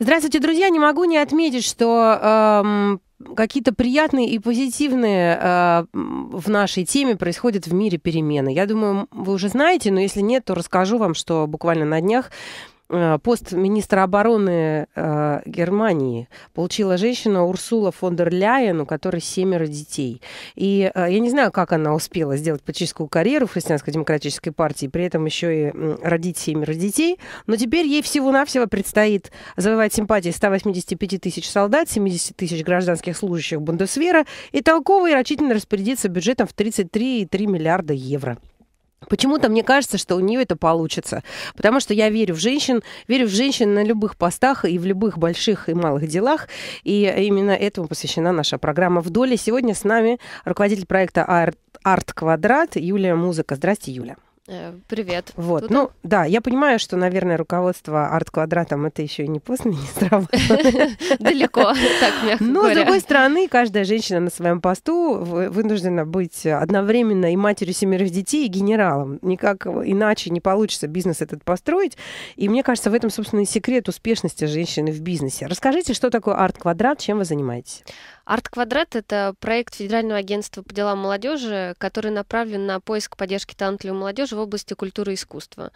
Здравствуйте, друзья. Не могу не отметить, что эм, какие-то приятные и позитивные э, в нашей теме происходят в мире перемены. Я думаю, вы уже знаете, но если нет, то расскажу вам, что буквально на днях Э, пост министра обороны э, Германии получила женщина Урсула фон дер Ляйен, у которой семеро детей. И э, я не знаю, как она успела сделать политическую карьеру в христианско-демократической партии, при этом еще и э, родить семеро детей. Но теперь ей всего-навсего предстоит завоевать симпатии 185 тысяч солдат, 70 тысяч гражданских служащих Бундесвера и толково и рачительно распорядиться бюджетом в 33,3 миллиарда евро. Почему-то мне кажется, что у нее это получится. Потому что я верю в женщин, верю в женщин на любых постах и в любых больших и малых делах. И именно этому посвящена наша программа «В доле». Сегодня с нами руководитель проекта «Арт, Арт Квадрат» Юлия Музыка. Здрасте, Юля. Э, привет. Вот, Туда? ну да, я понимаю, что, наверное, руководство арт-квадратом это еще и не поздно не сработало. Далеко, так мягко Но, с другой стороны, каждая женщина на своем посту вынуждена быть одновременно и матерью семерых детей, и генералом. Никак иначе не получится бизнес этот построить. И мне кажется, в этом, собственно, и секрет успешности женщины в бизнесе. Расскажите, что такое арт-квадрат, чем вы занимаетесь? Арт-квадрат — это проект Федерального агентства по делам молодежи, который направлен на поиск поддержки талантливой молодежи в области культуры и искусства.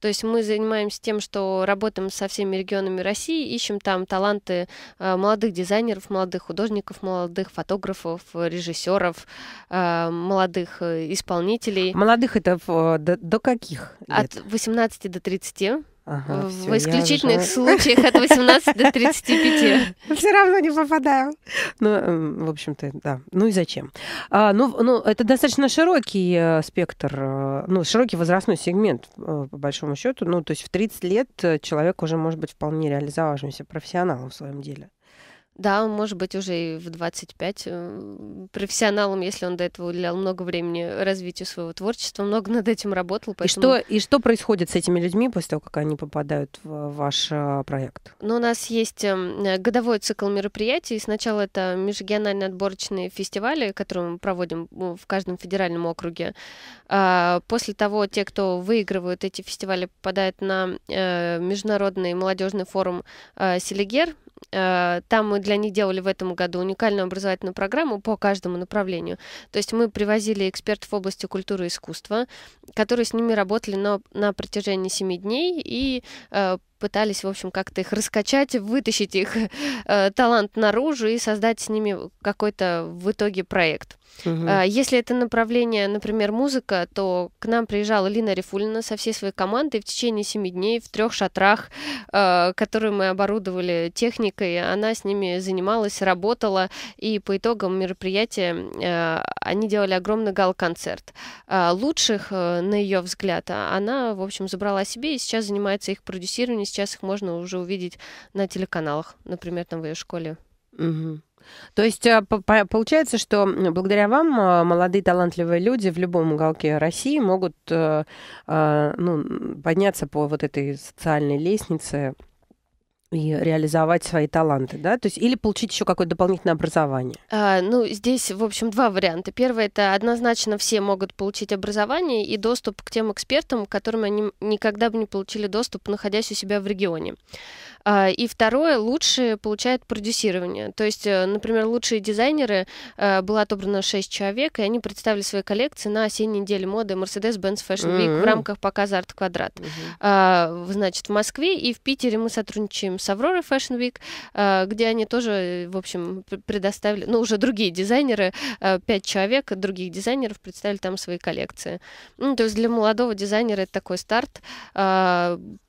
То есть мы занимаемся тем, что работаем со всеми регионами России, ищем там таланты э, молодых дизайнеров, молодых художников, молодых фотографов, режиссеров, э, молодых э, исполнителей. Молодых это до, каких? Лет? От 18 до 30. Ага, э, в исключительных уже... случаях от 18 до 35. Все равно не попадаю. Ну, э, в общем-то, да. Ну и зачем? А, ну, ну, это достаточно широкий э, спектр, ну, широкий возрастной сегмент, по большому счету. Ну, то есть в 30 лет человек уже может быть вполне реализовавшимся профессионалом в своем деле. Да, он может быть уже и в 25 э, профессионалом, если он до этого уделял много времени развитию своего творчества, много над этим работал. Поэтому... И, что, и что происходит с этими людьми после того, как они попадают в ваш а, проект? Ну, у нас есть эм, э, годовой цикл мероприятий. Сначала это межрегиональные отборочные фестивали, которые мы проводим э, в каждом федеральном округе. А, после того, те, кто выигрывают эти фестивали, попадают на международный молодежный форум «Селигер», Э, там мы для них делали в этом году уникальную образовательную программу по каждому направлению. То есть мы привозили экспертов в области культуры и искусства, которые с ними работали на, на протяжении семи дней и э, пытались, в общем, как-то их раскачать, вытащить их э, талант наружу и создать с ними какой-то в итоге проект. Угу. Если это направление, например, музыка, то к нам приезжала Лина Рифулина со всей своей командой в течение семи дней в трех шатрах, э, которые мы оборудовали техникой. Она с ними занималась, работала, и по итогам мероприятия э, они делали огромный гал-концерт. Э, лучших, э, на ее взгляд, а, она, в общем, забрала себе и сейчас занимается их продюсированием сейчас их можно уже увидеть на телеканалах, например, там в школе. Угу. То есть э, получается, что благодаря вам э, молодые талантливые люди в любом уголке России могут э, ну, подняться по вот этой социальной лестнице и реализовать свои таланты, да? То есть или получить еще какое-то дополнительное образование? А, ну, здесь, в общем, два варианта. Первый — это однозначно все могут получить образование и доступ к тем экспертам, к которым они никогда бы не получили доступ, находясь у себя в регионе. А, и второе, лучшие получают продюсирование. То есть, э, например, лучшие дизайнеры, э, было отобрано 6 человек, и они представили свои коллекции на осенней неделе моды Mercedes-Benz Fashion Week mm-hmm. в рамках показа Art Квадрат. Mm-hmm. Значит, в Москве и в Питере мы сотрудничаем с Авророй Fashion Week, а, где они тоже, э, в общем, предоставили, ну, уже другие дизайнеры, 5 человек других дизайнеров представили там свои коллекции. Ну, то есть для молодого дизайнера это такой старт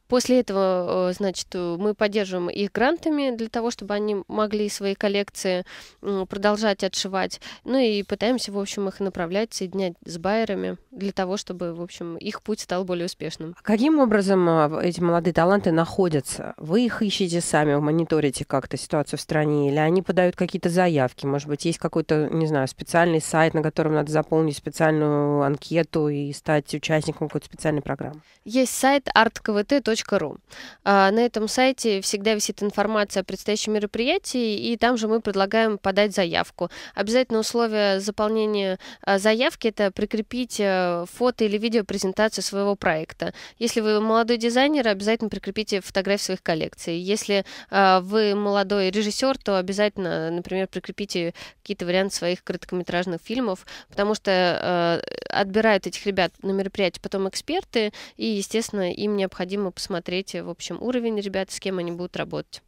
После этого, э, значит, э, мы поддерживаем их грантами для того, чтобы они могли свои коллекции продолжать отшивать. Ну и пытаемся, в общем, их направлять, соединять с байерами для того, чтобы, в общем, их путь стал более успешным. А каким образом а, эти молодые таланты находятся? Вы их ищете сами, мониторите как-то ситуацию в стране, или они подают какие-то заявки? Может быть, есть какой-то, не знаю, специальный сайт, на котором надо заполнить специальную анкету и стать участником какой-то специальной программы? Есть сайт artkvt.ru ру. А, на этом сайте всегда висит информация о предстоящем мероприятии, и там же мы предлагаем подать заявку. Обязательно условие заполнения а, заявки – это прикрепить э, фото или видео презентацию своего проекта. Если вы молодой дизайнер, обязательно прикрепите фотографии своих коллекций. Если а, вы молодой режиссер, то обязательно, например, прикрепите какие-то варианты своих короткометражных фильмов, потому что э, отбирают этих ребят на мероприятие потом эксперты, и, естественно, им необходимо посмотреть смотреть, в общем, уровень ребят, с кем они будут работать.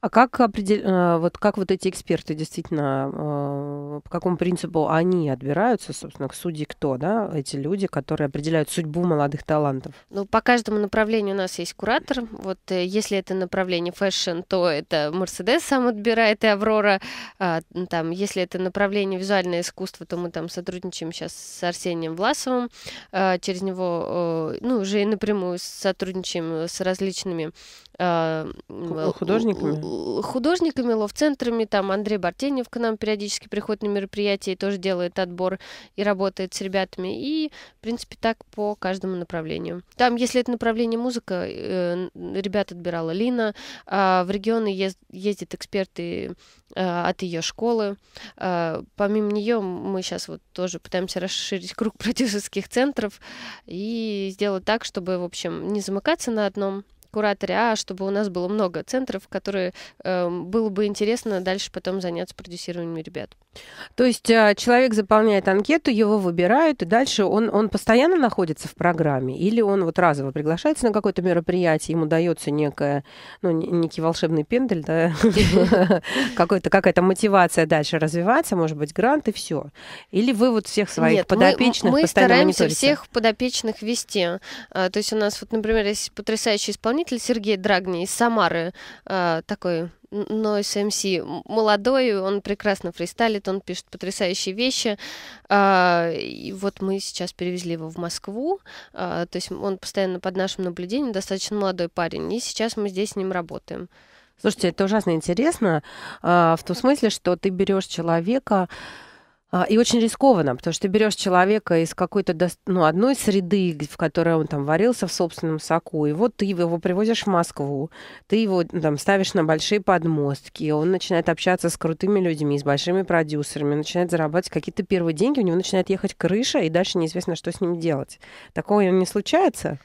А как определ... Э, вот как вот эти эксперты действительно э, по какому принципу они отбираются, собственно, к судьи кто, да, эти люди, которые определяют судьбу молодых талантов? Ну, по каждому направлению у нас есть куратор. Вот э, если это направление фэшн, то это Мерседес сам отбирает и Аврора. А, там, если это направление визуальное искусство, то мы там сотрудничаем сейчас с Арсением Власовым. А, через него, ну, уже и напрямую сотрудничаем с различными а, художниками? художниками, лов центрами Там Андрей Бартенев к нам периодически приходит на мероприятия и тоже делает отбор и работает с ребятами. И, в принципе, так по каждому направлению. Там, если это направление музыка, э, ребят отбирала Лина. А, в регионы ездят эксперты э, от ее школы. А, помимо нее мы сейчас вот тоже пытаемся расширить круг продюсерских центров и сделать так, чтобы, в общем, не замыкаться на одном кураторе А, чтобы у нас было много центров, которые э, было бы интересно дальше потом заняться продюсированием ребят. То есть э, человек заполняет анкету, его выбирают, и дальше он, он постоянно находится в программе, или он вот разово приглашается на какое-то мероприятие, ему дается некая, ну, некий волшебный пендель, да, какая-то мотивация дальше развиваться, может быть, грант и все. Или вы вот всех своих подопечных мы стараемся всех подопечных вести. А, то есть у нас вот, например, есть потрясающий исполнитель, исполнитель Сергей Драгни из Самары, э, такой Нойс МС, молодой, он прекрасно фристайлит, он пишет потрясающие вещи. Э, и вот мы сейчас перевезли его в Москву, э, то есть он постоянно под нашим наблюдением, достаточно молодой парень, и сейчас мы здесь с ним работаем. Слушайте, это ужасно интересно, а, в том смысле, что ты берешь человека, а, и очень рискованно, потому что ты берешь человека из какой-то ну, одной среды, в которой он там варился в собственном соку, и вот ты его привозишь в Москву, ты его там ставишь на большие подмостки, и он начинает общаться с крутыми людьми, с большими продюсерами, начинает зарабатывать какие-то первые деньги, у него начинает ехать крыша, и дальше неизвестно, что с ним делать. Такого не случается?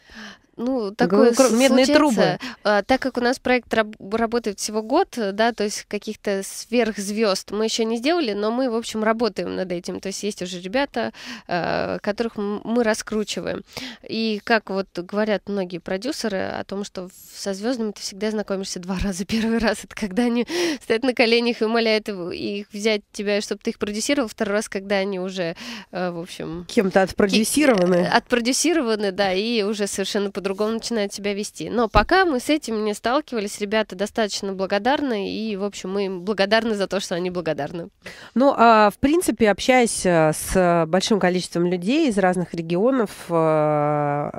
Ну, такое Говорю, медные трубы. А, так как у нас проект раб- работает всего год, да, то есть каких-то сверхзвезд мы еще не сделали, но мы, в общем, работаем над этим. То есть есть уже ребята, а, которых мы раскручиваем. И как вот говорят многие продюсеры о том, что со звездами ты всегда знакомишься два раза. Первый раз это когда они стоят на коленях и умоляют их взять тебя, чтобы ты их продюсировал. Второй раз, когда они уже, а, в общем... Кем-то отпродюсированы. Отпродюсированы, да, и уже совершенно по по-другому начинает себя вести. Но пока мы с этим не сталкивались, ребята достаточно благодарны, и, в общем, мы им благодарны за то, что они благодарны. Ну, а, в принципе, общаясь э, с большим количеством людей из разных регионов, э,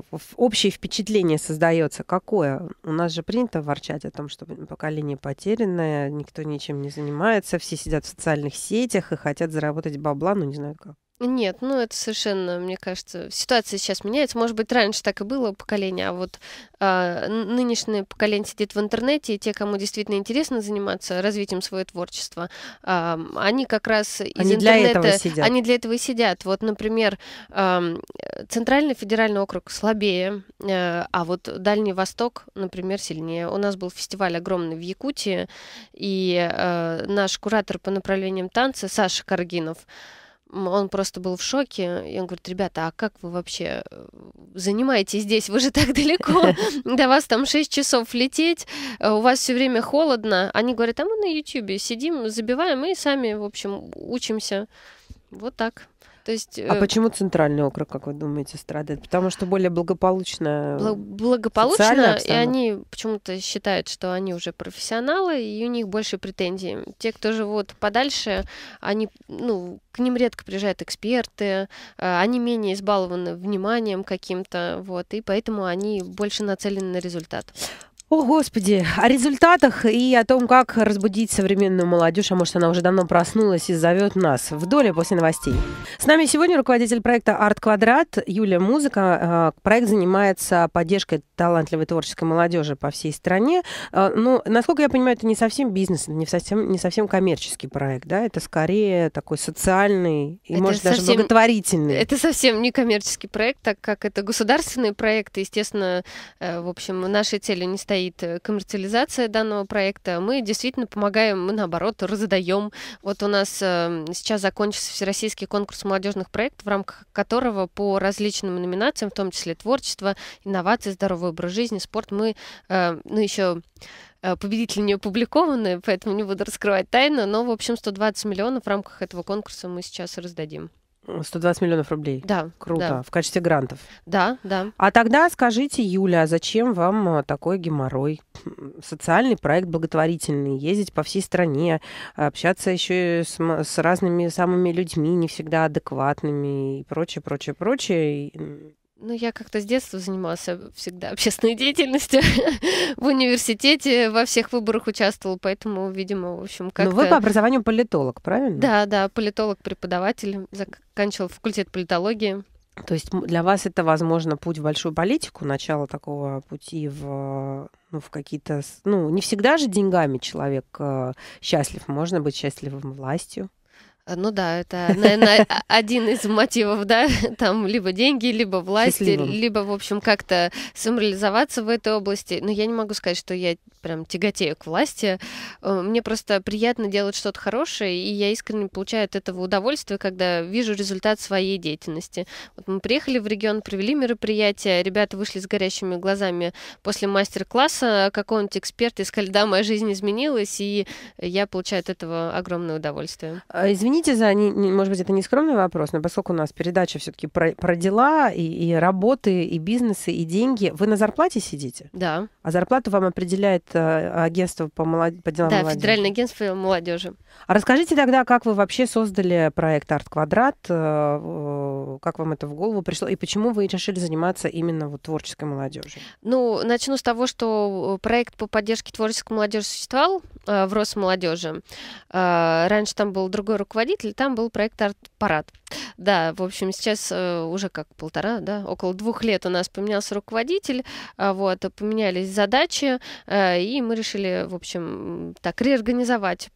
э, общее впечатление создается какое? У нас же принято ворчать о том, что поколение потерянное, никто ничем не занимается, все сидят в социальных сетях и хотят заработать бабла, но ну, не знаю как. Нет, ну это совершенно, мне кажется, ситуация сейчас меняется. Может быть, раньше так и было поколения, а вот э, нынешнее поколение сидит в интернете, и те, кому действительно интересно заниматься развитием своего творчества, э, они как раз из интернета... Для этого сидят. Они для этого и сидят. Вот, например, э, Центральный федеральный округ слабее, э, а вот Дальний Восток, например, сильнее. У нас был фестиваль огромный в Якутии, и э, наш куратор по направлениям танца Саша Каргинов, он просто был в шоке, и он говорит, ребята, а как вы вообще э, занимаетесь здесь? Вы же так далеко, до вас там 6 часов лететь, э, у вас все время холодно. Они говорят, а мы на Ютьюбе сидим, забиваем и сами, в общем, учимся. Вот так. То есть, а э... почему центральный округ, как вы думаете, страдает? Потому что более благополучно. Бл- благополучно, и они почему-то считают, что они уже профессионалы, и у них больше претензий. Те, кто живут подальше, они, ну, к ним редко приезжают эксперты, э, они менее избалованы вниманием каким-то, вот, и поэтому они больше нацелены на результат. О, Господи, о результатах и о том, как разбудить современную молодежь, а может, она уже давно проснулась и зовет нас в доле после новостей. С нами сегодня руководитель проекта «Арт Квадрат» Юлия Музыка. Э, проект занимается поддержкой талантливой творческой молодежи по всей стране. Э, ну, насколько я понимаю, это не совсем бизнес, не совсем, не совсем коммерческий проект, да? Это скорее такой социальный и, это может, совсем, даже благотворительный. Это совсем не коммерческий проект, так как это государственные проекты. Естественно, э, в общем, наши цели не стоят предстоит э, коммерциализация данного проекта, мы действительно помогаем, мы наоборот раздаем. Вот у нас эм, сейчас закончился всероссийский конкурс молодежных проектов, в рамках которого по различным номинациям, в том числе творчество, инновации, здоровый образ жизни, спорт, мы, эм, ну еще э, победители не опубликованы, поэтому не буду раскрывать тайну, но, в общем, 120 миллионов в рамках этого конкурса мы сейчас раздадим. 120 миллионов рублей. Да. Круто. Да. В качестве грантов. Да, да. А тогда скажите, Юля, а зачем вам э, такой геморрой? Социальный проект благотворительный, ездить по всей стране, общаться еще и с, с разными самыми людьми, не всегда адекватными и прочее, прочее, прочее. Ну, я как-то с детства занимался всегда общественной деятельностью. в университете во всех выборах участвовал, поэтому, видимо, в общем, как-то... Ну, вы по образованию политолог, правильно? Да, да, политолог-преподаватель. Заканчивал факультет политологии. То есть для вас это, возможно, путь в большую политику, начало такого пути в, ну, в какие-то... Ну, не всегда же деньгами человек э, счастлив. Можно быть счастливым властью. Э, ну да, это, наверное, один из мотивов, да, там либо деньги, либо власть, Счастливым. либо, в общем, как-то самореализоваться в этой области. Но я не могу сказать, что я прям тяготею к власти. Э, мне просто приятно делать что-то хорошее, и я искренне получаю от этого удовольствие, когда вижу результат своей деятельности. Вот мы приехали в регион, провели мероприятие, ребята вышли с горящими глазами после мастер-класса какой нибудь эксперта и сказали, да, моя жизнь изменилась, и я получаю от этого огромное удовольствие. А, Извини, извините за, не, может быть, это не скромный вопрос, но поскольку у нас передача все-таки про, про дела и, и работы, и бизнесы, и деньги, вы на зарплате сидите? Да. А зарплату вам определяет а, агентство по, молод... по делам да, молодежи? Да, Федеральное агентство молодежи. А расскажите тогда, как вы вообще создали проект «Арт Квадрат», э, как вам это в голову пришло, и почему вы решили заниматься именно вот творческой молодежью? Ну, начну с того, что э, проект по поддержке творческой молодежи существовал э, в Росмолодежи. Э, раньше там был другой руководитель, руководитель, там был проект «Арт-парад». Да, в общем, сейчас э, уже как полтора, да, около двух лет у нас поменялся руководитель, а, вот, поменялись задачи, э, и мы решили, в общем, так реорганизовать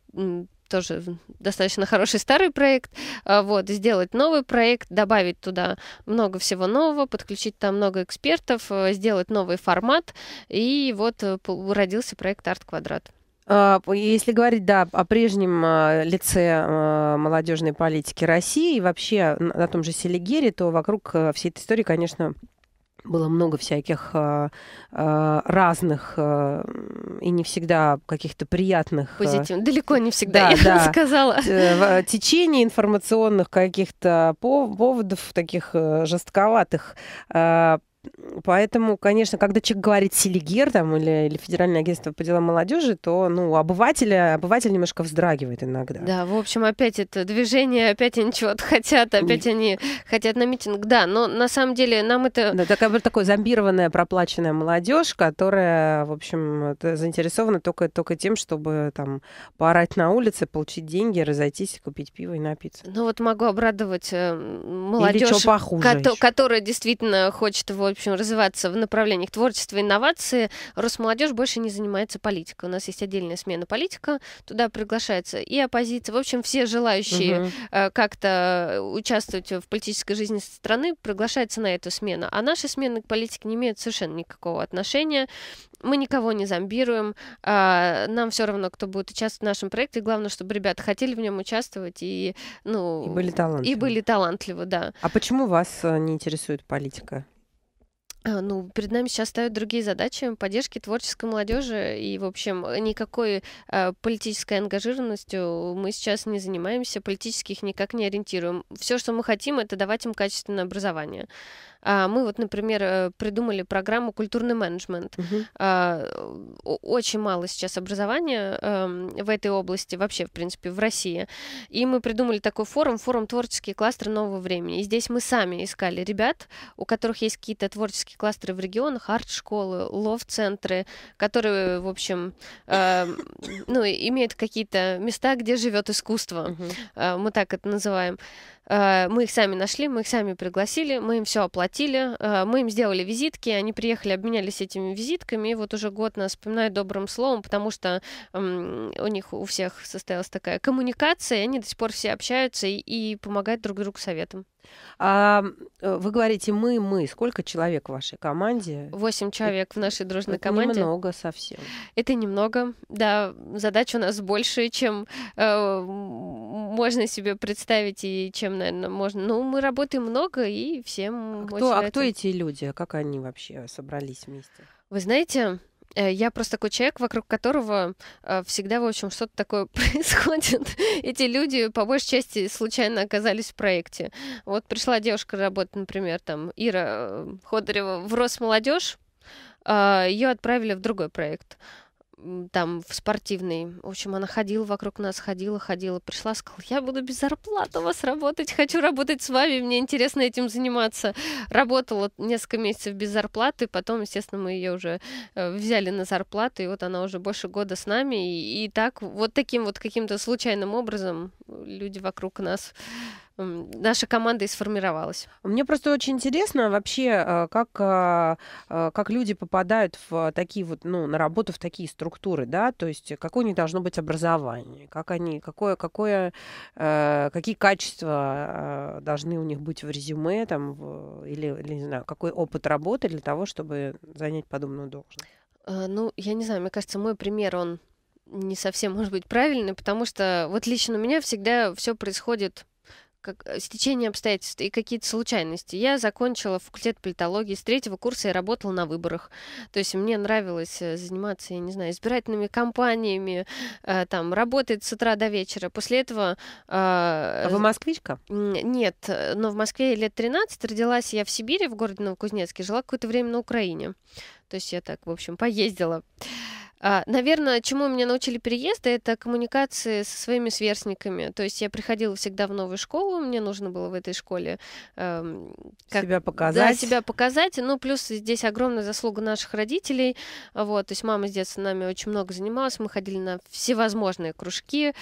тоже достаточно хороший старый проект, а, вот, сделать новый проект, добавить туда много всего нового, подключить там много экспертов, э, сделать новый формат, и вот родился проект «Арт-квадрат». А, если говорить, да, о прежнем а, лице а, молодежной политики России и вообще на том же Селигере, то вокруг э, всей этой истории, конечно, было много всяких разных и не всегда каких-то приятных... Позитив Далеко не всегда, да, я да, сказала. Э, э, течение информационных каких-то поводов, таких жестковатых. Поэтому, конечно, когда человек говорит Селигер там, или, или Федеральное агентство по делам молодежи, то ну, обывателя, обыватель немножко вздрагивает иногда. Да, в общем, опять это движение, опять они чего-то хотят, опять они хотят на митинг. Да, но на самом деле нам это... Да, такая, такая зомбированная, проплаченная молодежь, которая, в общем, заинтересована только, только тем, чтобы там поорать на улице, получить деньги, разойтись, купить пиво и напиться. Ну вот могу обрадовать э, молодежь, ко- которая действительно хочет его общем, развиваться в направлениях творчества и инновации, Росмолодежь больше не занимается политикой. У нас есть отдельная смена политика, туда приглашается и оппозиция. В общем, все желающие угу. uh как-то э, участвовать в политической жизни страны приглашаются на эту смену. А наши смены к политике не имеют совершенно никакого отношения. Мы никого не зомбируем. А, нам все равно, кто будет участвовать в нашем проекте. Главное, чтобы ребята хотели в нем участвовать и, ну, и были талантливы. И были талантливы, да. А почему вас э, не интересует политика? А, ну, перед нами сейчас стоят другие задачи поддержки творческой молодежи. И, в общем, никакой э, политической ангажированностью мы сейчас не занимаемся, политических никак не ориентируем. Все, что мы хотим, это давать им качественное образование. А, мы вот, например, э, придумали программу «Культурный менеджмент». Угу. Очень мало сейчас образования эм, в этой области, вообще, в принципе, в России. И мы придумали такой форум, форум «Творческие кластеры нового времени». И здесь мы сами искали ребят, у которых есть какие-то творческие кластеры в регионах, арт-школы, лов-центры, которые, в общем, а, ну, имеют какие-то места, где живет искусство. Угу. Мы так это называем. Э, мы их сами нашли, мы их сами пригласили, мы им все оплатили, э, мы им сделали визитки, они приехали, обменялись этими визитками, и вот уже год нас вспоминают добрым словом, потому что у них у всех состоялась такая коммуникация, и они до сих пор все общаются и, и помогают друг другу советом. А, э, вы говорите мы, мы. Сколько человек в вашей команде? Восемь э, человек это, в нашей дружной это команде. Немного совсем. Это немного. Да, Задача у нас больше, чем э, можно себе представить и чем, наверное, можно. Ну, мы работаем много и всем. А кто, а кто эти люди? А как они вообще собрались вместе? Вы знаете, Э, я просто такой человек, вокруг которого э, всегда, в общем, что-то такое происходит. Эти люди, по большей части, случайно оказались в проекте. Вот пришла девушка работать, например, там, Ира э, Ходорева в Росмолодежь, а, ее отправили в другой проект там в спортивный. В общем, она ходила вокруг нас, ходила, ходила, пришла, сказала, я буду без зарплаты у вас работать, хочу работать с вами, мне интересно этим заниматься. Работала несколько месяцев без зарплаты, потом, естественно, мы ее уже э, взяли на зарплату, и вот она уже больше года с нами, и, и так, вот таким вот каким-то случайным образом люди вокруг нас наша команда и сформировалась. Мне просто очень интересно вообще, э, как, а, э, как люди попадают в такие вот, ну, на работу в такие структуры, да, то есть какое у них должно быть образование, как они, какое, какое, э, какие качества должны у них быть в резюме, там, или, или, не знаю, какой опыт работы для того, чтобы занять подобную должность? Ну, я не знаю, мне кажется, мой пример, он не совсем может быть правильный, потому что вот лично у меня всегда все происходит как, э, стечение обстоятельств и какие-то случайности. Я закончила факультет политологии с третьего курса и работала на выборах. То есть мне нравилось э, заниматься, я не знаю, избирательными кампаниями, э, там, работать с утра до вечера. После этого... Э, а вы москвичка? Нет, э, но в Москве лет 13 родилась я в Сибири, в городе Новокузнецке, жила какое-то время на Украине. То есть я так, в общем, поездила. А, Наверное, чему меня научили переезды, это коммуникации со своими сверстниками. То есть я приходила всегда в новую школу, мне нужно было в этой школе э, как, себя показать. Да, себя показать. Ну, плюс здесь огромная заслуга наших родителей. Вот, то есть мама с детства нами очень много занималась, мы ходили на всевозможные кружки.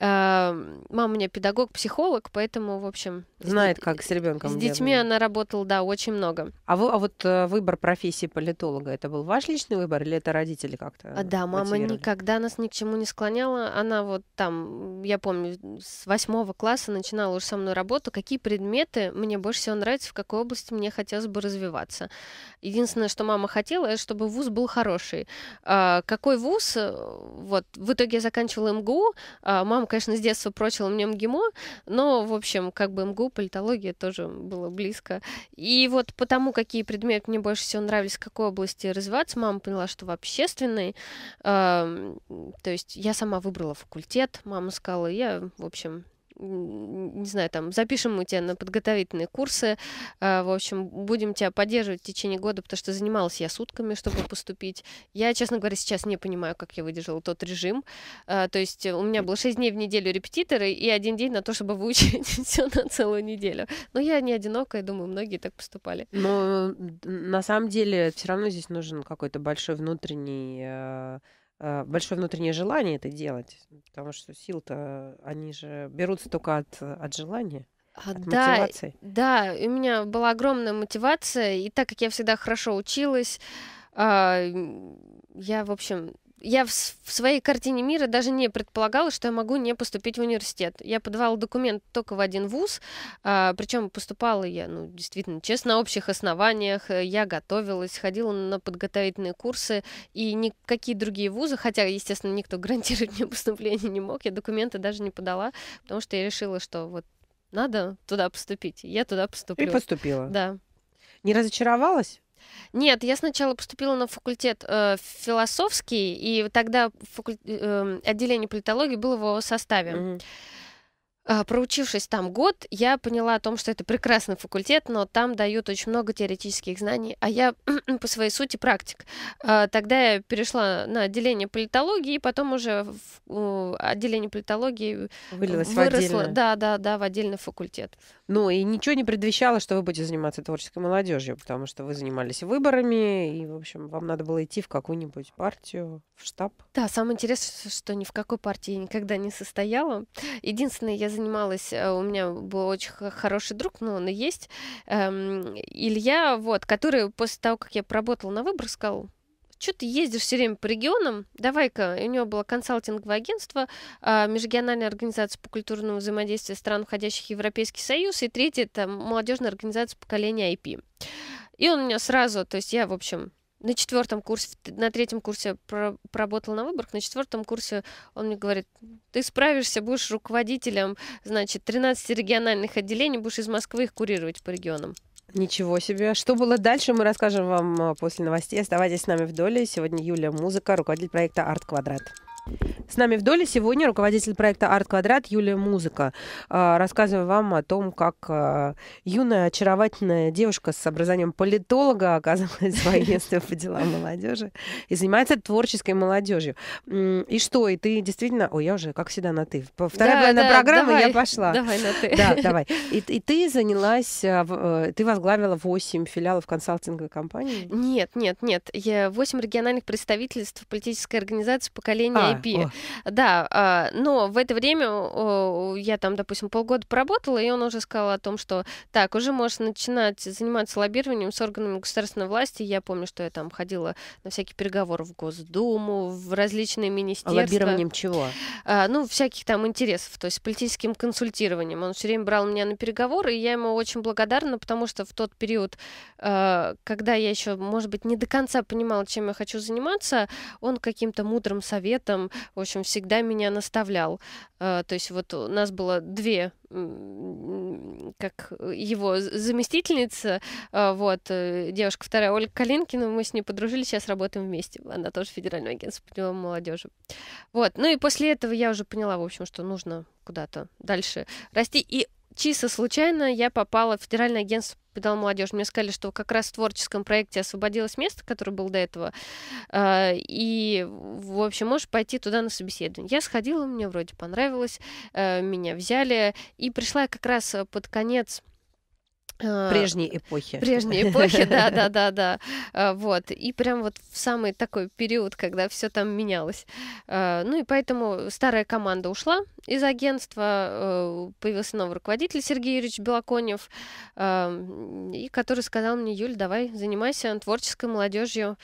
Мама у меня педагог, психолог, поэтому, в общем... Знает, с, как с ребенком. С детьми делаю. она работала, да, очень много. А, вы, а вот э, выбор профессии политолога, это был ваш личный выбор или это родители как-то? А, да, мама никогда нас ни к чему не склоняла. Она вот там, я помню, с восьмого класса начинала уже со мной работу. Какие предметы мне больше всего нравятся, в какой области мне хотелось бы развиваться. Единственное, что мама хотела, это чтобы вуз был хороший. А, какой вуз? Э, вот, в итоге я заканчивала МГУ, а мама конечно, с детства прочил мне МГИМО, но, в общем, как бы МГУ, политология тоже было близко. И вот потому, какие предметы мне больше всего нравились, в какой области развиваться, мама поняла, что в общественной. Э, то есть я сама выбрала факультет, мама сказала, я, в общем, не знаю, там, запишем мы тебя на подготовительные курсы, а, в общем, будем тебя поддерживать в течение года, потому что занималась я сутками, чтобы поступить. Я, честно говоря, сейчас не понимаю, как я выдержала тот режим. А, то есть у меня было 6 дней в неделю репетиторы и один день на то, чтобы выучить все на целую неделю. Но я не одинока, я думаю, многие так поступали. Но на самом деле все равно здесь нужен какой-то большой внутренний э, Э, большое внутреннее желание это делать, потому что сил-то они же берутся только от, от желания. А, от да, мотивации. да, у меня была огромная мотивация, и так как я всегда хорошо училась, а, я, в общем, я в, своей картине мира даже не предполагала, что я могу не поступить в университет. Я подавала документ только в один вуз, а, причем поступала я, ну, действительно, честно, на общих основаниях. Э, я готовилась, ходила на подготовительные курсы, и никакие другие вузы, хотя, естественно, никто гарантировать мне поступление не мог, я документы даже не подала, потому что я решила, что вот надо туда поступить. Я туда поступила. И поступила. Да. Не разочаровалась? Нет, я сначала поступила на факультет э, философский, и тогда факуль... э, отделение политологии было в его составе. Mm-hmm. А, проучившись там год, я поняла о том, что это прекрасный факультет, но там дают очень много теоретических знаний, а я по своей сути практик. А, тогда я перешла на отделение политологии, и потом уже в отделение политологии Вылилось выросла, в да, да, да, в отдельный факультет. Ну и ничего не предвещало, что вы будете заниматься творческой молодежью, потому что вы занимались выборами, и, в общем, вам надо было идти в какую-нибудь партию, в штаб. Да, самое интересное, что ни в какой партии я никогда не состояла. Единственное, я занималась, э, у меня был очень хороший друг, но ну, он и есть, эм, Илья, вот, который после того, как я поработала на выбор, сказал, что ты ездишь все время по регионам, давай-ка, у него было консалтинговое агентство, а, межрегиональная организация по культурному взаимодействию стран, входящих в Европейский Союз, и третье, это молодежная организация поколения IP. И он меня сразу, то есть я, в общем, на четвертом курсе, на третьем курсе проработал на выборах, на четвертом курсе он мне говорит, ты справишься, будешь руководителем, значит, 13 региональных отделений, будешь из Москвы их курировать по регионам. Ничего себе. Что было дальше, мы расскажем вам а, после новостей. Оставайтесь с нами в доле. Сегодня Юлия Музыка, руководитель проекта «Арт Квадрат». С нами в доле сегодня руководитель проекта «Арт Квадрат» Юлия Музыка. А, рассказываю вам о том, как а, юная, очаровательная девушка с образованием политолога оказывает свое место по делам молодежи и занимается творческой молодежью. И что, и ты действительно... Ой, я уже, как всегда, на «ты». Вторая да, половина да, программы, давай, я пошла. Давай на «ты». Да, давай. И, и ты занялась... А, э, ты возглавила 8 филиалов консалтинговой компании? Нет, нет, нет. Я 8 региональных представительств политической организации поколения а, терапия. О. Да, а, но в это время я там, допустим, полгода поработала, и он уже сказал о том, что так, уже можешь начинать заниматься лоббированием с органами государственной власти. Я помню, что я там ходила на всякие переговоры в Госдуму, в различные министерства. Лоббированием чего? А, ну, всяких там интересов, то есть политическим консультированием. Он все время брал меня на переговоры, и я ему очень благодарна, потому что в тот период, а, когда я еще, может быть, не до конца понимала, чем я хочу заниматься, он каким-то мудрым советом в общем, всегда меня наставлял. Э, то есть вот у нас было две как его заместительница, э, вот, э, девушка вторая, Ольга Калинкина, мы с ней подружились, сейчас работаем вместе, она тоже федеральное агентство по молодежи. Вот, ну и после этого я уже поняла, в общем, что нужно куда-то дальше расти, и Чисто случайно я попала в Федеральное агентство подал молодежь. Мне сказали, что как раз в творческом проекте освободилось место, которое было до этого. А, и, в общем, можешь пойти туда на собеседование. Я сходила, мне вроде понравилось, э, меня взяли. И пришла я как раз под конец а, прежней эпохи. Прежней эпохи, да, да, да, да. Вот. И прям вот в самый такой период, когда все там менялось. А, ну и поэтому старая команда ушла из агентства, а, появился новый руководитель Сергей Юрьевич Белоконев, и который сказал мне, Юль, давай занимайся творческой молодежью.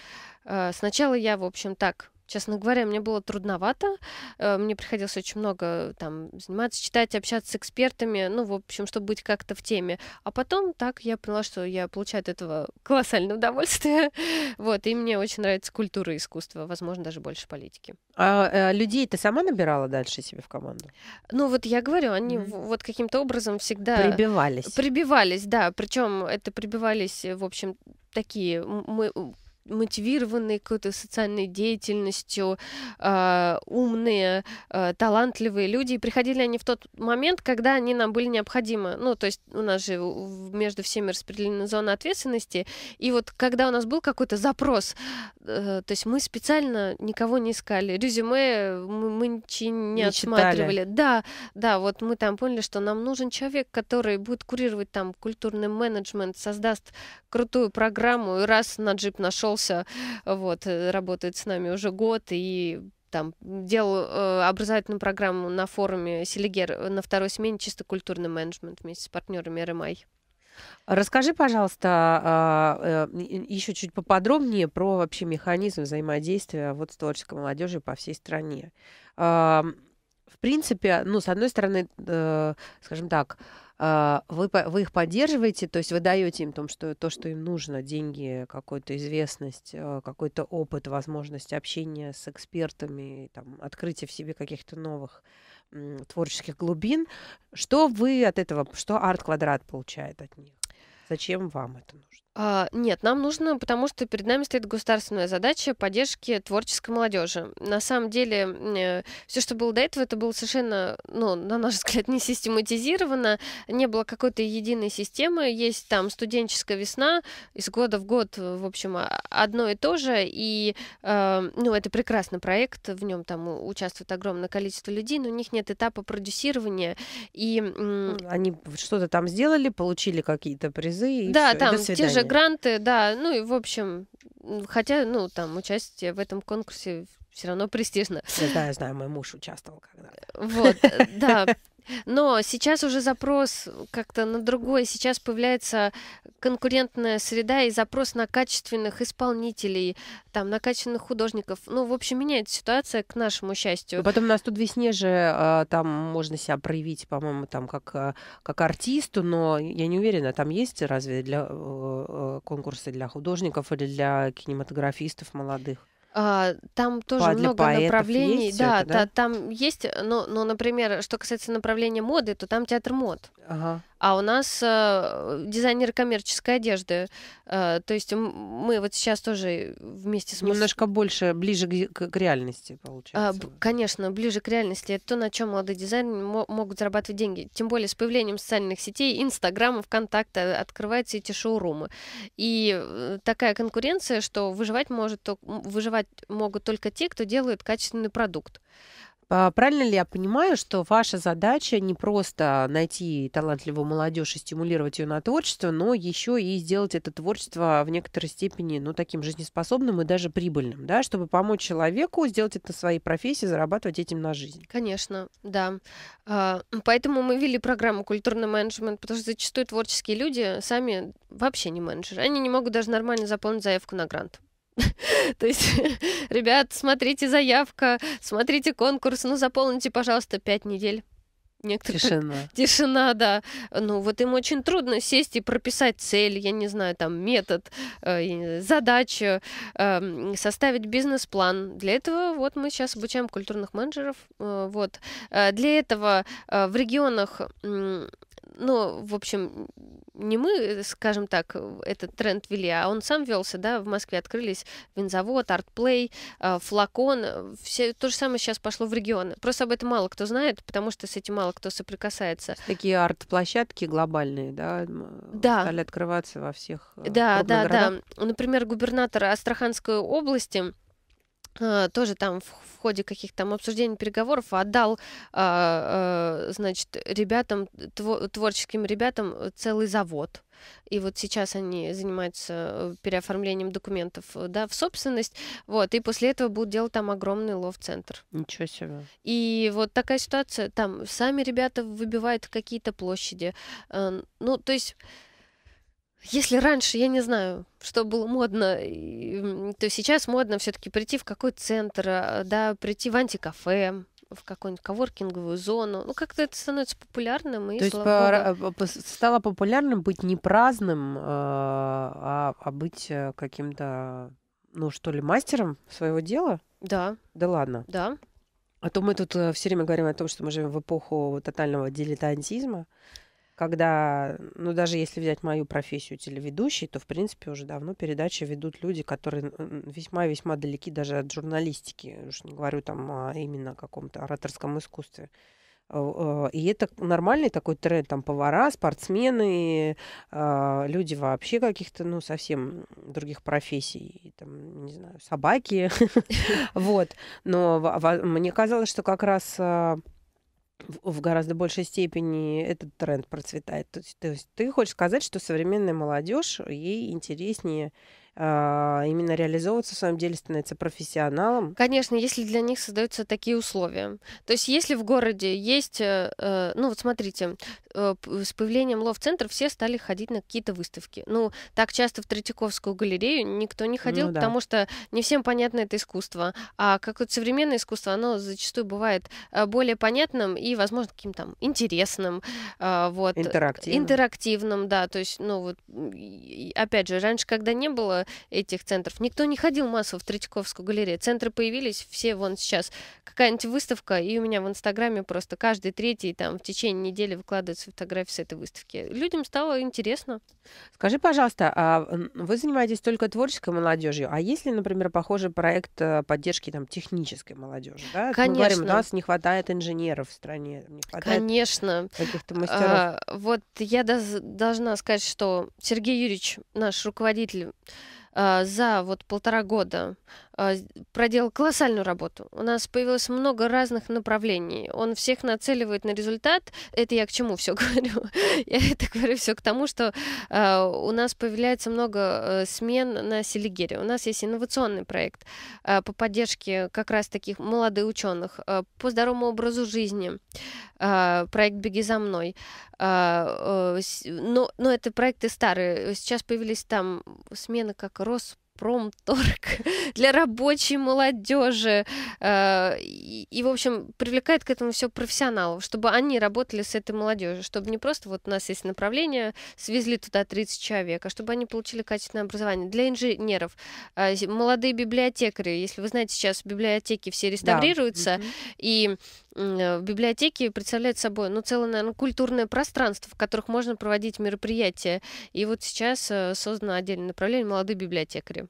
Сначала я, в общем, так Честно говоря, мне было трудновато. Э, мне приходилось очень много там заниматься, читать, общаться с экспертами, ну, в общем, чтобы быть как-то в теме. А потом так я поняла, что я получаю от этого колоссальное удовольствие. Вот, и мне очень нравится культура и искусство, возможно, даже больше политики. А, э, а людей ты сама набирала дальше себе в команду? Ну, вот я говорю, они mm-hmm. вот каким-то образом всегда... Прибивались. Прибивались, да. Причем это прибивались, в общем, такие мы мотивированные какой-то социальной деятельностью, э, умные, э, талантливые люди. И приходили они в тот момент, когда они нам были необходимы. Ну, то есть у нас же между всеми распределены зоны ответственности. И вот когда у нас был какой-то запрос, э, то есть мы специально никого не искали. Резюме мы, мы ничего не, не отсматривали. Читали. Да, да, вот мы там поняли, что нам нужен человек, который будет курировать там культурный менеджмент, создаст крутую программу. И раз Наджип нашел нашелся, вот, э, работает с нами уже год и там делал э, образовательную программу на форуме Селигер э, на второй смене чисто культурный менеджмент вместе с партнерами РМАЙ. Расскажи, пожалуйста, а, а, еще чуть поподробнее про вообще механизм взаимодействия вот с творческой молодежью по всей стране. В принципе, ну, с одной стороны, э, скажем так, а, вы, вы их поддерживаете, то есть вы даете им том, что, то, что им нужно, деньги, какую-то известность, а, какой-то опыт, возможность общения с экспертами, там, открытие в себе каких-то новых творческих глубин. Что вы от этого, что арт-квадрат получает от них? Зачем вам это нужно? А, нет, нам нужно, потому что перед нами стоит государственная задача поддержки творческой молодежи. На самом деле, э, все, что было до этого, это было совершенно, ну, на наш взгляд, не систематизировано, не было какой-то единой системы. Есть там студенческая весна, из года в год, в общем, а, одно и то же. И, а, ну, это прекрасный проект, в нем там участвует огромное количество людей, но у них нет этапа продюсирования. И, Они что-то там сделали, получили какие-то призы. И да, всё, там и те же гранты, да, ну и в общем, хотя, ну, там, участие в этом конкурсе все равно престижно. Я знаю, мой муж участвовал когда-то. Вот, да. Но сейчас уже запрос как-то на другой. Сейчас появляется конкурентная среда и запрос на качественных исполнителей, там, на качественных художников. Ну, в общем, меняется ситуация к нашему счастью. Ну, потом у нас тут весне же а, там можно себя проявить, по-моему, там как, а, как артисту, но я не уверена, там есть разве для э, э, конкурсы для художников или для кинематографистов молодых? А, там тоже По, много направлений. Есть да, это, да, да, там есть, но, но, например, что касается направления моды, то там театр мод. Ага а у нас э, дизайнеры коммерческой одежды. Э, то есть мы вот сейчас тоже вместе с... Немножко больше, ближе к, к реальности, а, получается. А, конечно, ближе к реальности. Это то, на чем молодые дизайнеры могут зарабатывать деньги. Тем более с появлением социальных сетей, Инстаграма, ВКонтакта открываются эти шоурумы. И э, такая конкуренция, что выживать, может, выживать могут только те, кто делает качественный продукт. А, правильно ли я понимаю, что ваша задача не просто найти талантливую молодежь и стимулировать ее на творчество, но еще и сделать это творчество в некоторой степени ну, таким жизнеспособным и даже прибыльным, да, чтобы помочь человеку сделать это своей профессией, зарабатывать этим на жизнь? Конечно, да. А, поэтому мы ввели программу «Культурный менеджмент», потому что зачастую творческие люди сами вообще не менеджеры. Они не могут даже нормально заполнить заявку на грант. То есть, ребят, смотрите заявка, смотрите конкурс, ну заполните, пожалуйста, пять недель. Некоторые... Тишина. Тишина, да. Ну, вот им очень трудно сесть и прописать цель, я не знаю, там, метод, э, задачу, э, составить бизнес-план. Для этого вот мы сейчас обучаем культурных менеджеров. Э, вот. Э, для этого э, в регионах э, ну, в общем, не мы, скажем так, этот тренд вели, а он сам велся, да, в Москве открылись винзавод, артплей, э, флакон, э, все то же самое сейчас пошло в регионы. Просто об этом мало кто знает, потому что с этим мало кто соприкасается. Такие арт-площадки глобальные, да, э, да. стали открываться во всех Да, да, городах. да. Например, губернатор Астраханской области Э, тоже там в ходе каких-то там обсуждений, переговоров отдал, а, э, значит, ребятам, творческим ребятам э, целый завод. И вот сейчас они занимаются переоформлением документов да, в собственность. Вот, и после этого будут делать там огромный лов-центр. Ничего себе. И вот такая ситуация. Там сами ребята выбивают какие-то площади. Ну, то есть если раньше, я не знаю, что было модно, то сейчас модно все-таки прийти в какой то центр, а, да, прийти в антикафе, в какую-нибудь коворкинговую зону. Ну, как-то это становится популярным. И, То есть по, э, стало популярным быть не праздным, а, а быть э, каким-то, ну, что ли, мастером своего дела? Да. Да ладно? Да. А то мы тут э, все время говорим о том, что мы живем в эпоху тотального дилетантизма когда, ну, даже если взять мою профессию телеведущей, то, в принципе, уже давно передачи ведут люди, которые весьма-весьма далеки даже от журналистики, уж не говорю там а именно каком-то ораторском искусстве. И это нормальный такой тренд, там повара, спортсмены, а, люди вообще каких-то, ну, совсем других профессий, там, не знаю, собаки, вот. Но мне казалось, что как раз а, в гораздо большей степени этот тренд процветает. То есть, то есть ты хочешь сказать, что современная молодежь ей интереснее а, именно реализовываться в своем деле, становиться профессионалом? Конечно, если для них создаются такие условия. То есть если в городе есть, э, э ну вот смотрите, э, с появлением лов-центров все стали ходить на какие-то выставки. Ну, так часто в Третьяковскую галерею никто не ходил, ну, да. потому что не всем понятно это искусство. А какое-то современное искусство, оно зачастую бывает э, более понятным и, возможно, каким-то интересным. Э, вот. Интерактивным. Интерактивным, да. То есть, ну вот, опять же, раньше, когда не было этих центров. Никто не ходил массово в Третьяковскую галерею. Центры появились, все вон сейчас. Какая-нибудь выставка, и у меня в Инстаграме просто каждый третий там в течение недели выкладывается фотографии с этой выставки. Людям стало интересно. Скажи, пожалуйста, а вы занимаетесь только творческой молодежью, а есть ли, например, похожий проект э, поддержки там технической молодежи? Да? Конечно. Мы говорим, у нас не хватает инженеров в стране, не Конечно. каких-то мастеров. А, вот я должна сказать, что Сергей Юрьевич, наш руководитель, Э, за вот полтора года а, проделал колоссальную работу. У нас появилось много разных направлений. Он всех нацеливает на результат. Это я к чему все говорю? я это говорю все к тому, что а, у нас появляется много э, смен на Селигере. У нас есть инновационный проект а, по поддержке как раз таких молодых ученых по здоровому образу жизни. Проект «Беги за мной». Э, но, но это проекты старые. Сейчас появились там смены как Рос промторг для рабочей молодежи. Э, и, в общем, привлекает к этому все профессионалов, чтобы они работали с этой молодежью, чтобы не просто вот у нас есть направление, свезли туда 30 человек, а чтобы они получили качественное образование. Для инженеров, э, молодые библиотекари, если вы знаете, сейчас библиотеки все реставрируются, да. и Э, библиотеки представляют собой ну, целое, наверное, культурное пространство, в которых можно проводить мероприятия. И вот сейчас э, создано отдельное направление «Молодые библиотекари».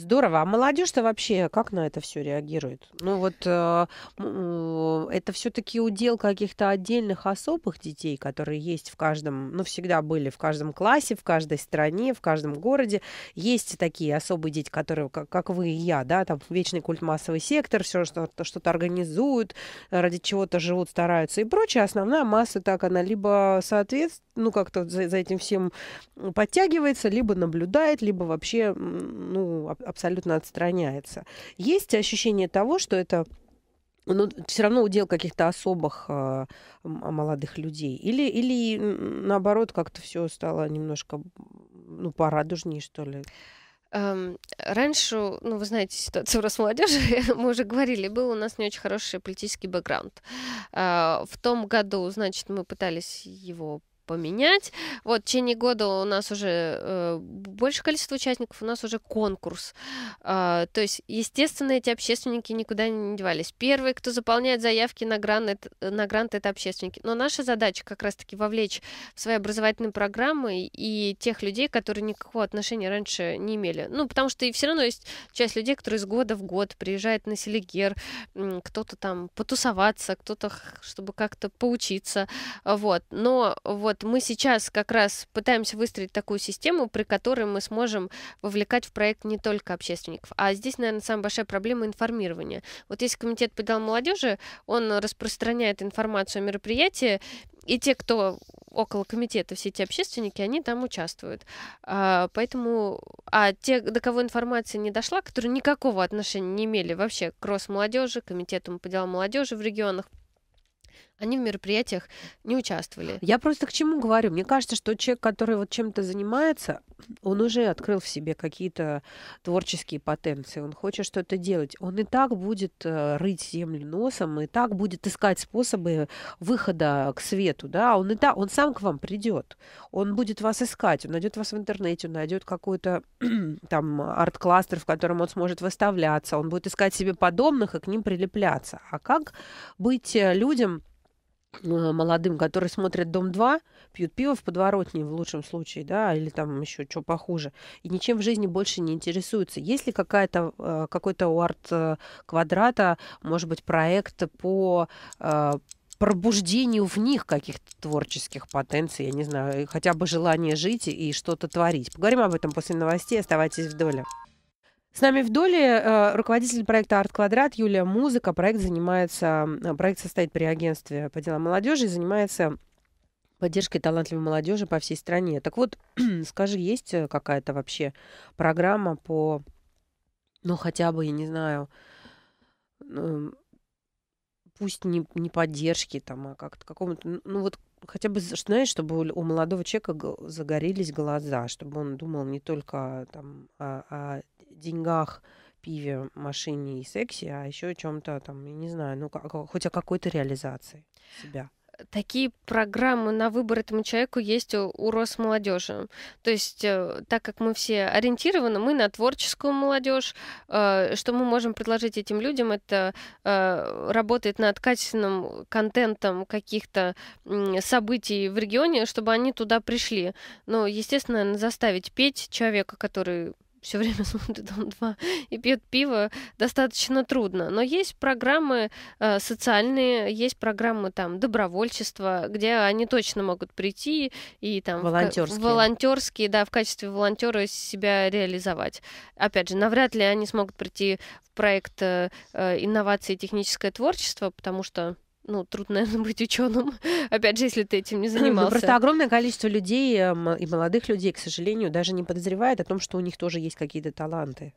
Здорово. А молодежь-то вообще как на это все реагирует? Ну вот э, э, это все-таки удел каких-то отдельных особых детей, которые есть в каждом, ну всегда были в каждом классе, в каждой стране, в каждом городе. Есть такие особые дети, которые, как, вы и я, да, там вечный культ массовый сектор, все что-то что организуют, ради чего-то живут, стараются и прочее. Основная масса так, она либо соответствует, ну как-то за этим всем подтягивается, либо наблюдает, либо вообще, ну, абсолютно отстраняется. Есть ощущение того, что это ну, все равно удел каких-то особых э, молодых людей. Или, или наоборот, как-то все стало немножко ну, порадужнее, что ли? Эм, раньше, ну, вы знаете ситуацию в Росмолодежи, мы уже говорили, был у нас не очень хороший политический бэкграунд. А, в том году, значит, мы пытались его поменять. Вот в течение года у нас уже э, больше количество участников, у нас уже конкурс. Э, то есть, естественно, эти общественники никуда не девались. Первые, кто заполняет заявки на грант, на грант это общественники. Но наша задача как раз-таки вовлечь в свои образовательные программы и тех людей, которые никакого отношения раньше не имели. Ну, потому что и все равно есть часть людей, которые из года в год приезжают на Селигер, кто-то там потусоваться, кто-то чтобы как-то поучиться, вот. Но вот вот мы сейчас как раз пытаемся выстроить такую систему, при которой мы сможем вовлекать в проект не только общественников. А здесь, наверное, самая большая проблема информирования. Вот если комитет по делам молодежи, он распространяет информацию о мероприятии, и те, кто около комитета, все эти общественники, они там участвуют. А, поэтому, а те, до кого информация не дошла, которые никакого отношения не имели вообще к Росмолодежи, комитету по делам молодежи в регионах, они в мероприятиях не участвовали. Я просто к чему говорю? Мне кажется, что человек, который вот чем-то занимается, он уже открыл в себе какие-то творческие потенции, он хочет что-то делать. Он и так будет э, рыть землю носом, и так будет искать способы выхода к свету, да, он и так, он сам к вам придет, он будет вас искать, он найдет вас в интернете, он найдет какой-то там арт-кластер, в котором он сможет выставляться, он будет искать себе подобных и к ним прилепляться. А как быть людям, Э, молодым, которые смотрят «Дом-2», пьют пиво в подворотне в лучшем случае, да, или там еще что похуже, и ничем в жизни больше не интересуются. Есть ли какая-то, э, какой-то у арт-квадрата, э, может быть, проект по пробуждению в них каких-то творческих потенций, я не знаю, хотя бы желание жить и что-то творить. Поговорим об этом после новостей. Оставайтесь в доле. С нами в доле э, руководитель проекта «Арт Квадрат» Юлия Музыка. Проект занимается, э, проект состоит при агентстве по делам молодежи и занимается поддержкой талантливой молодежи по всей стране. Так вот, скажи, есть э, какая-то вообще программа по, ну, хотя бы, я не знаю, э, пусть не, не поддержки там, а как-то какому-то, ну, вот хотя бы, знаешь, чтобы у молодого человека загорелись глаза, чтобы он думал не только там о, а, о а деньгах, пиве, машине и сексе, а еще о чем-то там, я не знаю, ну как, хоть о какой-то реализации себя э, такие программы на выбор этому человеку есть у, у Росмолодежи. То есть, э, так как мы все ориентированы, мы на творческую молодежь, э, что мы можем предложить этим людям, это э, работает над качественным контентом каких-то событий в регионе, чтобы они туда пришли. Но, естественно, заставить петь человека, который все время смотрит Дом 2 и пьет пиво, достаточно трудно. Но есть программы э, социальные, есть программы там добровольчества, где они точно могут прийти и там волонтерские, в, волонтерские да, в качестве волонтера себя реализовать. Опять же, навряд ли они смогут прийти в проект э, э инновации и техническое творчество, потому что ну, трудно, наверное, быть ученым, опять же, если ты этим не ну, занимался. Просто огромное количество людей эм, и молодых людей, к сожалению, даже не подозревает о том, что у них тоже есть какие-то таланты.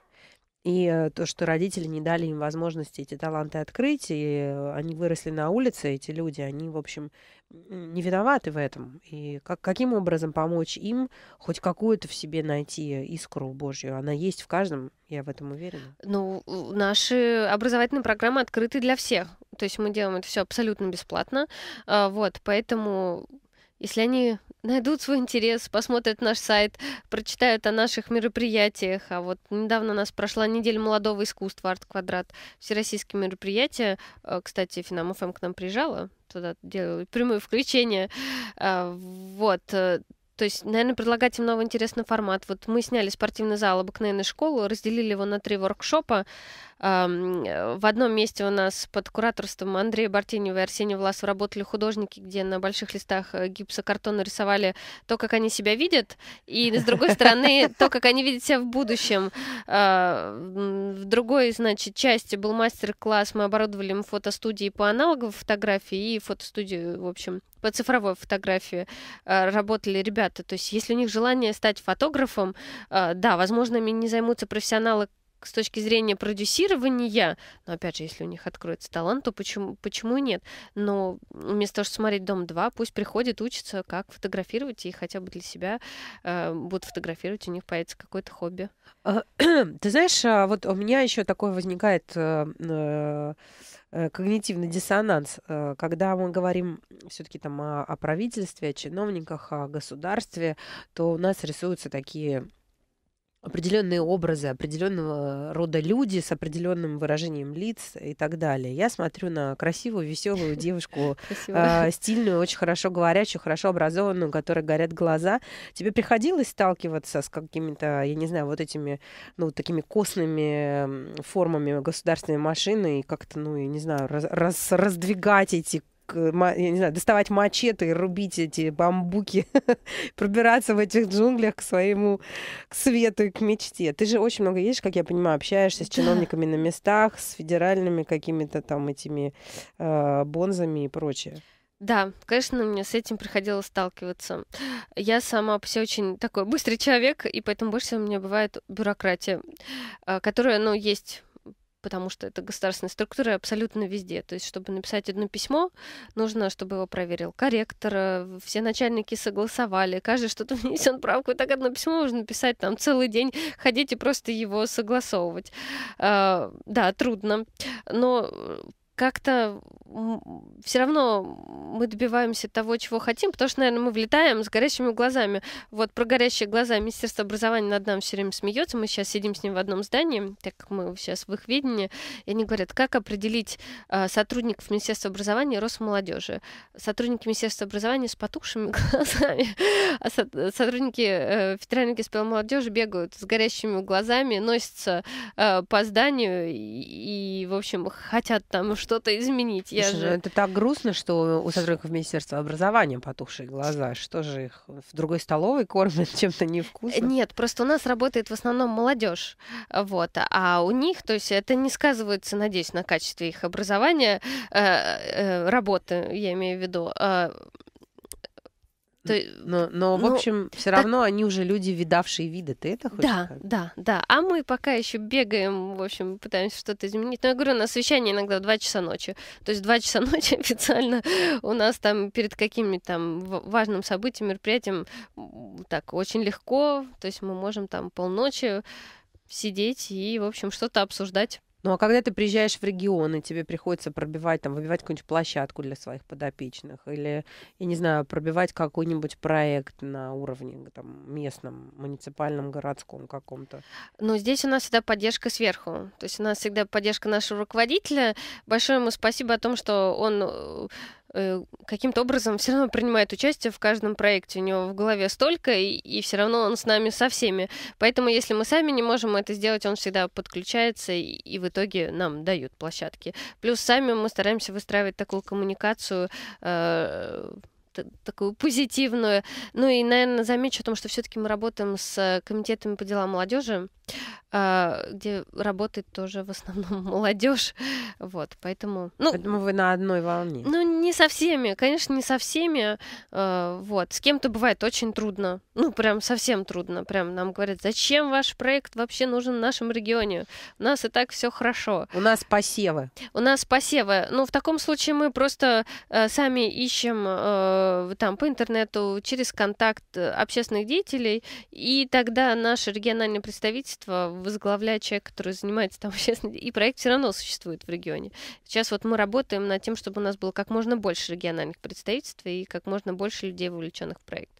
И э, то, что родители не дали им возможности эти таланты открыть, и э, они выросли на улице, эти люди, они, в общем, не виноваты в этом. И как, каким образом помочь им хоть какую-то в себе найти искру Божью? Она есть в каждом, я в этом уверена. Ну, наши образовательные программы открыты для всех. То есть мы делаем это все абсолютно бесплатно. А, вот, поэтому если они найдут свой интерес, посмотрят наш сайт, прочитают о наших мероприятиях. А вот недавно у нас прошла неделя молодого искусства «Арт-квадрат». Всероссийские мероприятия. Э, кстати, Финам ФМ к нам приезжала, туда делали прямое включение. А, вот. Э, то есть, наверное, предлагать им новый интересный формат. Вот мы сняли спортивный зал обыкновенной школы, разделили его на три воркшопа. Э, в одном месте у нас под кураторством Андрея Бартенева и Арсения Власова работали художники, где на больших листах э, гипсокартона рисовали то, как они себя видят, и с другой стороны, то, как они видят себя в будущем. А, в другой, значит, части был мастер-класс, мы оборудовали им фотостудии по аналоговой фотографии и фотостудию, в общем, по цифровой фотографии а, работали ребята. То есть, если у них желание стать фотографом, а, да, возможно, ими не займутся профессионалы, с точки зрения продюсирования, но опять же, если у них откроется талант, то почему, почему нет? Но вместо того, чтобы смотреть «Дом 2», пусть приходит, учится, как фотографировать, и хотя бы для себя э, будут фотографировать, у них появится какое-то хобби. А, ты знаешь, а, вот у меня еще такой возникает э, э, э, когнитивный диссонанс, когда мы говорим все-таки там о, о правительстве, о чиновниках, о государстве, то у нас рисуются такие определенные образы, определенного рода люди с определенным выражением лиц и так далее. Я смотрю на красивую, веселую девушку, э, стильную, очень хорошо говорящую, хорошо образованную, у которой горят глаза. Тебе приходилось сталкиваться с какими-то, я не знаю, вот этими, ну, такими костными формами государственной машины и как-то, ну, я не знаю, раз, раздвигать эти я не знаю, доставать мачете рубить эти бамбуки, пробираться в этих джунглях к своему, к свету и к мечте. Ты же очень много едешь, как я понимаю, общаешься с чиновниками на местах, с федеральными какими-то там этими э, бонзами и прочее. Да, конечно, мне с этим приходилось сталкиваться. Я сама все очень такой быстрый человек, и поэтому больше всего у меня бывает бюрократия, э, которая, ну, есть потому что это государственная структура абсолютно везде. То есть, чтобы написать одно письмо, нужно, чтобы его проверил корректор, э, все начальники согласовали, каждый что-то внесет правку, и так одно письмо можно писать там целый день, ходить и просто его согласовывать. Э, да, трудно, но э, как-то все равно мы добиваемся того, чего хотим, потому что, наверное, мы влетаем с горящими глазами. Вот про горящие глаза Министерство образования над нами все время смеется. Мы сейчас сидим с ним в одном здании, так как мы сейчас в их видении. И они говорят, как определить э, сотрудников Министерства образования и Росмолодежи? Сотрудники Министерства образования с потухшими глазами, а со сотрудники э, Федеральной госпиталя молодежи бегают с горящими глазами, носятся э, по зданию и, и, в общем, хотят там что что-то изменить. Я ну же... Это так грустно, что у сотрудников Министерства образования потухшие глаза. Что же их в другой столовой кормят чем-то невкусным? Нет, просто у нас работает в основном молодежь. Вот. А у них, то есть это не сказывается, надеюсь, на качестве их образования, э, э, работы, я имею в виду э, то... Но, но, в ну, общем, все равно так... они уже люди, видавшие виды. Ты это хочешь Да, сказать? да, да. А мы пока еще бегаем, в общем, пытаемся что-то изменить. Но я говорю, на совещании иногда в 2 часа ночи. То есть в 2 часа ночи официально у нас там перед каким-нибудь там важным событием, мероприятием так очень легко. То есть мы можем там полночи сидеть и, в общем, что-то обсуждать. Ну а когда ты приезжаешь в регион, и тебе приходится пробивать, там, выбивать какую-нибудь площадку для своих подопечных, или, я не знаю, пробивать какой-нибудь проект на уровне там, местном, муниципальном, городском каком-то? Ну, здесь у нас всегда поддержка сверху. То есть у нас всегда поддержка нашего руководителя. Большое ему спасибо о том, что он э, Э, каким-то образом все равно принимает участие в каждом проекте. У него в голове столько, и, и все равно он с нами со всеми. Поэтому, если мы сами не можем это сделать, он всегда подключается и, и в итоге нам дают площадки. Плюс сами мы стараемся выстраивать такую коммуникацию, э, такую позитивную. Ну и, наверное, замечу о том, что все-таки мы работаем с комитетами по делам молодежи, а, где работает тоже в основном молодежь. Вот, поэтому... Ну, поэтому вы на одной волне. Ну, не со всеми, конечно, не со всеми. А, вот, с кем-то бывает очень трудно. Ну, прям совсем трудно. Прям нам говорят, зачем ваш проект вообще нужен в нашем регионе? У нас и так все хорошо. У нас посевы. У нас посевы. Ну, в таком случае мы просто а, сами ищем Э, там, по интернету, через контакт э, общественных деятелей, и тогда наше региональное представительство возглавляет человек, который занимается там общественным, и проект все равно существует в регионе. Сейчас вот мы работаем над тем, чтобы у нас было как можно больше региональных представительств и как можно больше людей, вовлеченных в проект.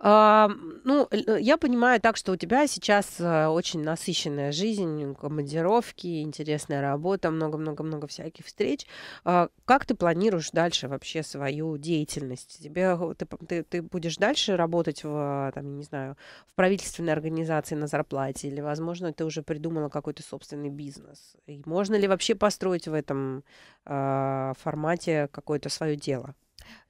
А, ну, э, я понимаю так, что у тебя сейчас э, очень насыщенная жизнь, командировки, интересная работа, много-много-много всяких встреч. А, как ты планируешь дальше вообще свою деятельность? Тебе, э, ты, ты, ты будешь дальше работать в, там, не знаю, в правительственной организации на зарплате? Или, возможно, ты уже придумала какой-то собственный бизнес? И можно ли вообще построить в этом а, формате какое-то свое дело?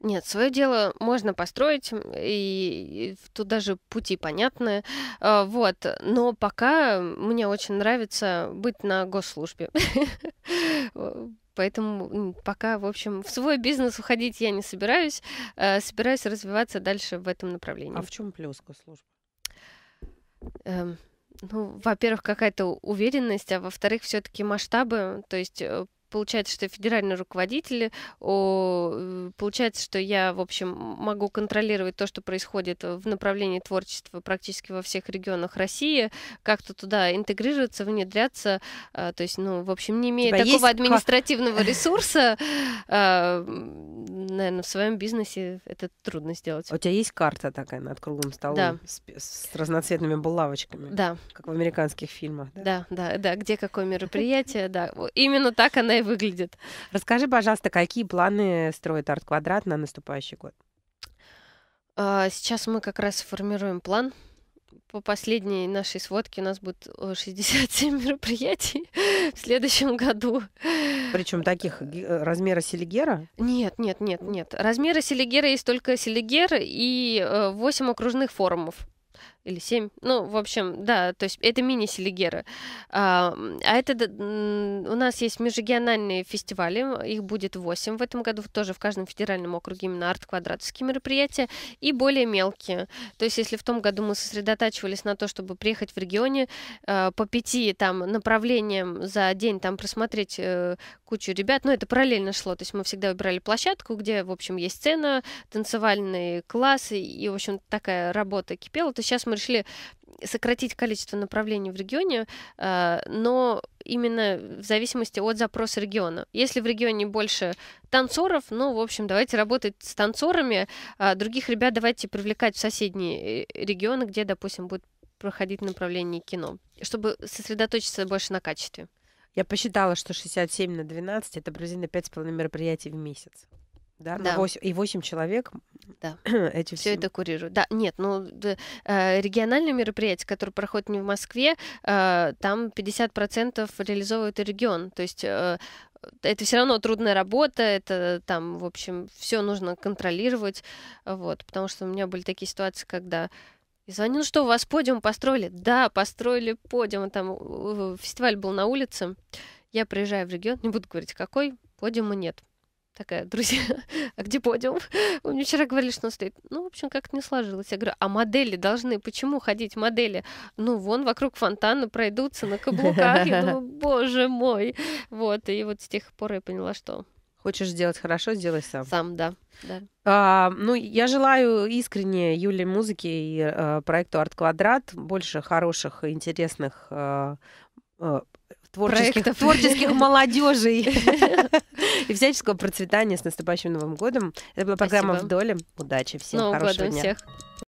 Нет, свое дело можно построить, и тут даже пути понятны. А, вот. Но пока мне очень нравится быть на госслужбе. Поэтому пока, в общем, в свой бизнес уходить я не собираюсь. А собираюсь развиваться дальше в этом а направлении. А в чем плюс госслужбы? Эм, ну, во-первых, какая-то уверенность, а во-вторых, все-таки масштабы, то есть э, получается, что я федеральный руководитель, о, э, получается, что я, в общем, могу контролировать то, что происходит в направлении творчества практически во всех регионах России, как-то туда интегрироваться, внедряться, а, то есть, ну, в общем, не имея такого административного ресурса, а, наверное, в своем бизнесе это трудно сделать. А у тебя есть карта такая над круглым столом да. с, с разноцветными булавочками? Да. Как в американских фильмах, да? Да, да, да, где какое мероприятие, да. Именно так она и выглядит. Расскажи, пожалуйста, какие планы строит арт-квадрат на наступающий год? А, сейчас мы как раз формируем план. По последней нашей сводке у нас будет 67 э, мероприятий в следующем году. Причем таких э, размера селигера? Нет, нет, нет, нет. Размера селигера есть только селигер и 8 э, окружных форумов или семь, Ну, в общем, да, то есть это мини-селигеры. А, а это у нас есть межрегиональные фестивали, их будет восемь в этом году, тоже в каждом федеральном округе именно арт-квадратовские мероприятия, и более мелкие. То есть если в том году мы сосредотачивались на то, чтобы приехать в регионе а, по пяти там направлениям за день там просмотреть э, кучу ребят, но ну, это параллельно шло, то есть мы всегда выбирали площадку, где, в общем, есть сцена, танцевальные классы, и, в общем, такая работа кипела, то сейчас мы мы решили сократить количество направлений в регионе, э, но именно в зависимости от запроса региона. Если в регионе больше танцоров, ну, в общем, давайте работать с танцорами, а других ребят давайте привлекать в соседние э, регионы, где, допустим, будет проходить направление кино, чтобы сосредоточиться больше на качестве. Я посчитала, что 67 на 12 это приблизительно 5,5 мероприятий в месяц да, да. 8, и 8 человек да. эти все, это курируют. Да, нет, ну э, региональные мероприятия, которые проходят не в Москве, э, там 50% реализовывает регион. То есть э, это все равно трудная работа, это там, в общем, все нужно контролировать. Вот, потому что у меня были такие ситуации, когда и звонил, ну что, у вас подиум построили? Да, построили подиум. Там фестиваль был на улице. Я приезжаю в регион, не буду говорить, какой, подиума нет такая, друзья, а где подиум? Вы мне вчера говорили, что он стоит. Ну, в общем, как-то не сложилось. Я говорю, а модели должны, почему ходить модели? Ну, вон вокруг фонтана пройдутся на каблуках. Я думаю, боже мой. Вот, и вот с тех пор я поняла, что Хочешь сделать хорошо, сделай сам. Сам, да. да. А, ну, я желаю искренне Юле музыки и а, проекту Арт Квадрат больше хороших, интересных а, а, творческих, творческих молодежей и всяческого процветания с наступающим Новым годом. Это была программа «Вдоле». Удачи всем, хорошего дня.